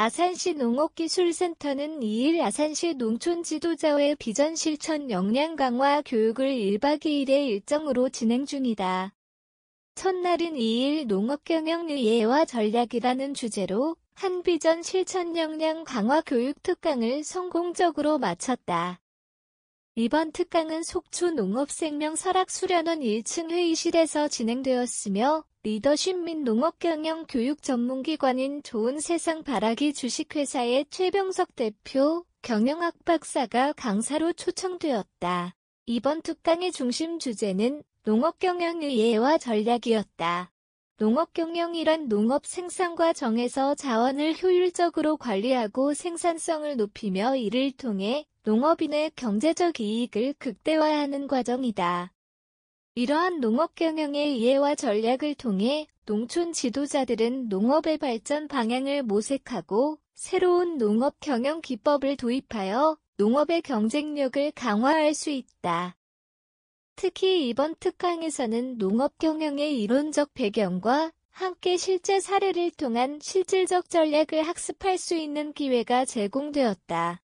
아산시 농업기술센터는 2일 아산시 농촌지도자회 비전 실천 역량 강화 교육을 1박 2일의 일정으로 진행 중이다. 첫날은 2일 농업경영의회와 전략이라는 주제로 한비전 실천 역량 강화 교육 특강을 성공적으로 마쳤다. 이번 특강은 속초 농업생명설악수련원 1층 회의실에서 진행되었으며 리더십 및 농업경영 교육 전문기관인 좋은 세상 바라기 주식회사의 최병석 대표 경영학 박사가 강사로 초청되었다. 이번 특강의 중심 주제는 농업경영의 예와 전략이었다. 농업경영이란 농업 생산과 정에서 자원을 효율적으로 관리하고 생산성을 높이며 이를 통해 농업인의 경제적 이익을 극대화하는 과정이다. 이러한 농업경영의 이해와 전략을 통해 농촌 지도자들은 농업의 발전 방향을 모색하고 새로운 농업 경영 기법을 도입하여 농업의 경쟁력을 강화할 수 있다. 특히 이번 특강에서는 농업 경영의 이론적 배경과 함께 실제 사례를 통한 실질적 전략을 학습할 수 있는 기회가 제공되었다.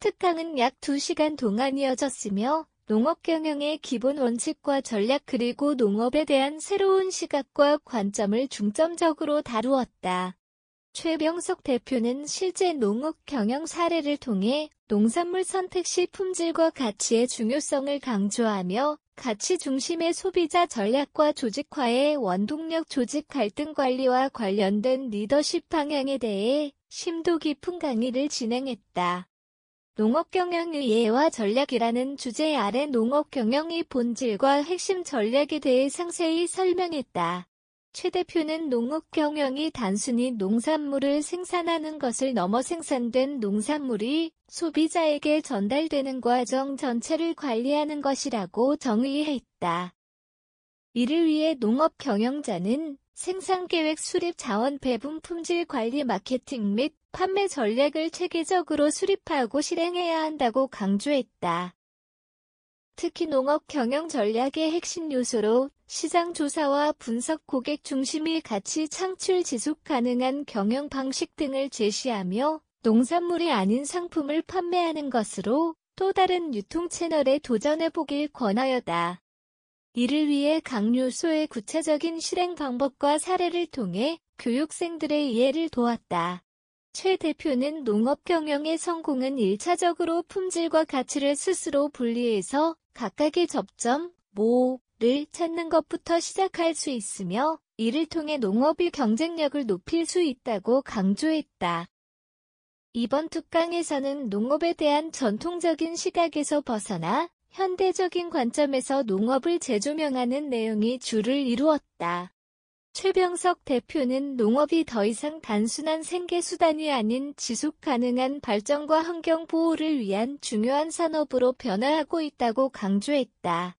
특강은 약 2시간 동안 이어졌으며 농업 경영의 기본 원칙과 전략 그리고 농업에 대한 새로운 시각과 관점을 중점적으로 다루었다. 최병석 대표는 실제 농업 경영 사례를 통해 농산물 선택 시 품질과 가치의 중요성을 강조하며 가치 중심의 소비자 전략과 조직화의 원동력 조직 갈등 관리와 관련된 리더십 방향에 대해 심도 깊은 강의를 진행했다. 농업경영의예와 전략이라는 주제 아래 농업경영의 본질과 핵심 전략에 대해 상세히 설명했다. 최 대표는 농업경영이 단순히 농산물을 생산하는 것을 넘어 생산된 농산물이 소비자에게 전달되는 과정 전체를 관리하는 것이라고 정의했다. 이를 위해 농업경영자는 생산계획 수립 자원 배분 품질 관리 마케팅 및 판매 전략을 체계적으로 수립하고 실행해야 한다고 강조했다. 특히 농업 경영 전략의 핵심 요소로 시장 조사와 분석 고객 중심이 가치 창출 지속 가능한 경영 방식 등을 제시하며 농산물이 아닌 상품을 판매하는 것으로 또 다른 유통 채널에 도전해보길 권하였다. 이를 위해 각 요소의 구체적인 실행 방법과 사례를 통해 교육생들의 이해를 도왔다. 최 대표는 농업 경영의 성공은 1차적으로 품질과 가치를 스스로 분리해서 각각의 접점, 모를 찾는 것부터 시작할 수 있으며 이를 통해 농업의 경쟁력을 높일 수 있다고 강조했다. 이번 특강에서는 농업에 대한 전통적인 시각에서 벗어나 현대적인 관점에서 농업을 재조명하는 내용이 주를 이루었다. 최병석 대표는 농업이 더 이상 단순한 생계수단이 아닌 지속 가능한 발전과 환경 보호를 위한 중요한 산업으로 변화하고 있다고 강조했다.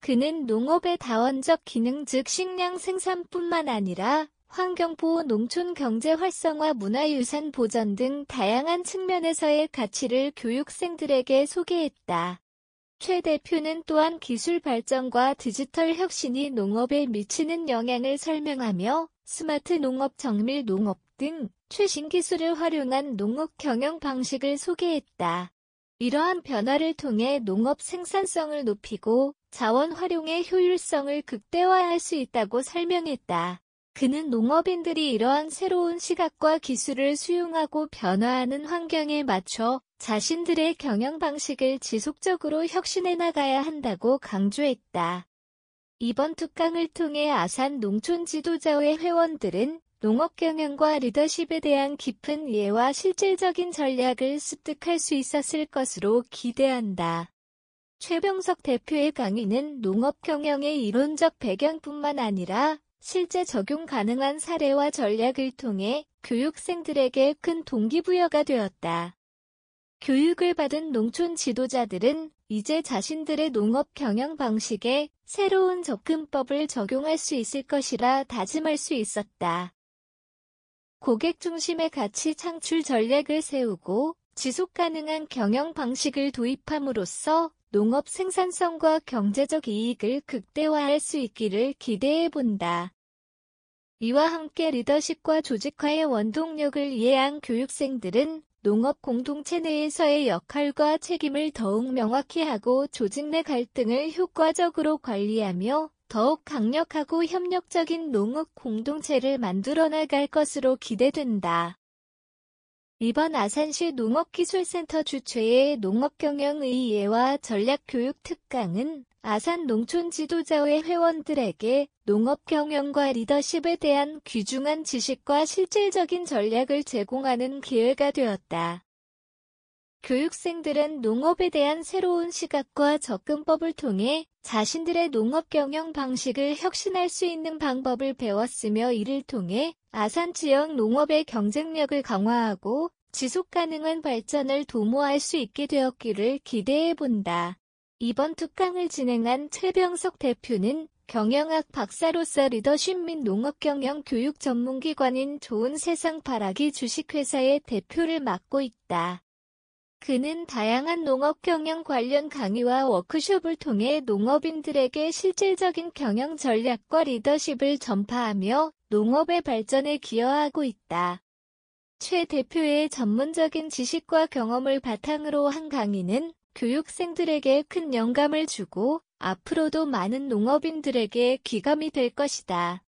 그는 농업의 다원적 기능 즉 식량 생산뿐만 아니라 환경보호, 농촌 경제 활성화, 문화유산 보전 등 다양한 측면에서의 가치를 교육생들에게 소개했다. 최 대표는 또한 기술 발전과 디지털 혁신이 농업에 미치는 영향을 설명하며 스마트 농업, 정밀 농업 등 최신 기술을 활용한 농업 경영 방식을 소개했다. 이러한 변화를 통해 농업 생산성을 높이고 자원 활용의 효율성을 극대화할 수 있다고 설명했다. 그는 농업인들이 이러한 새로운 시각과 기술을 수용하고 변화하는 환경에 맞춰 자신들의 경영 방식을 지속적으로 혁신해 나가야 한다고 강조했다. 이번 특강을 통해 아산 농촌 지도자회 회원들은 농업 경영과 리더십에 대한 깊은 이해와 실질적인 전략을 습득할 수 있었을 것으로 기대한다. 최병석 대표의 강의는 농업 경영의 이론적 배경뿐만 아니라 실제 적용 가능한 사례와 전략을 통해 교육생들에게 큰 동기부여가 되었다. 교육을 받은 농촌 지도자들은 이제 자신들의 농업 경영 방식에 새로운 접근법을 적용할 수 있을 것이라 다짐할 수 있었다. 고객 중심의 가치 창출 전략을 세우고 지속 가능한 경영 방식을 도입함으로써 농업 생산성과 경제적 이익을 극대화할 수 있기를 기대해 본다. 이와 함께 리더십과 조직화의 원동력을 이해한 교육생들은 농업 공동체 내에서의 역할과 책임을 더욱 명확히 하고 조직 내 갈등을 효과적으로 관리하며 더욱 강력하고 협력적인 농업 공동체를 만들어 나갈 것으로 기대된다. 이번 아산시 농업기술센터 주최의 농업경영의예와 전략교육특강은 아산 농촌 지도자회 회원들에게 농업 경영과 리더십에 대한 귀중한 지식과 실질적인 전략을 제공하는 기회가 되었다. 교육생들은 농업에 대한 새로운 시각과 접근법을 통해 자신들의 농업 경영 방식을 혁신할 수 있는 방법을 배웠으며 이를 통해 아산 지역 농업의 경쟁력을 강화하고 지속 가능한 발전을 도모할 수 있게 되었기를 기대해 본다. 이번 특강을 진행한 최병석 대표는 경영학 박사로서 리더십 및 농업경영 교육 전문기관인 좋은 세상 바라기 주식회사의 대표를 맡고 있다. 그는 다양한 농업경영 관련 강의와 워크숍을 통해 농업인들에게 실질적인 경영 전략과 리더십을 전파하며 농업의 발전에 기여하고 있다. 최 대표의 전문적인 지식과 경험을 바탕으로 한 강의는 교육생들에게 큰 영감을 주고 앞으로도 많은 농업인들에게 귀감이 될 것이다.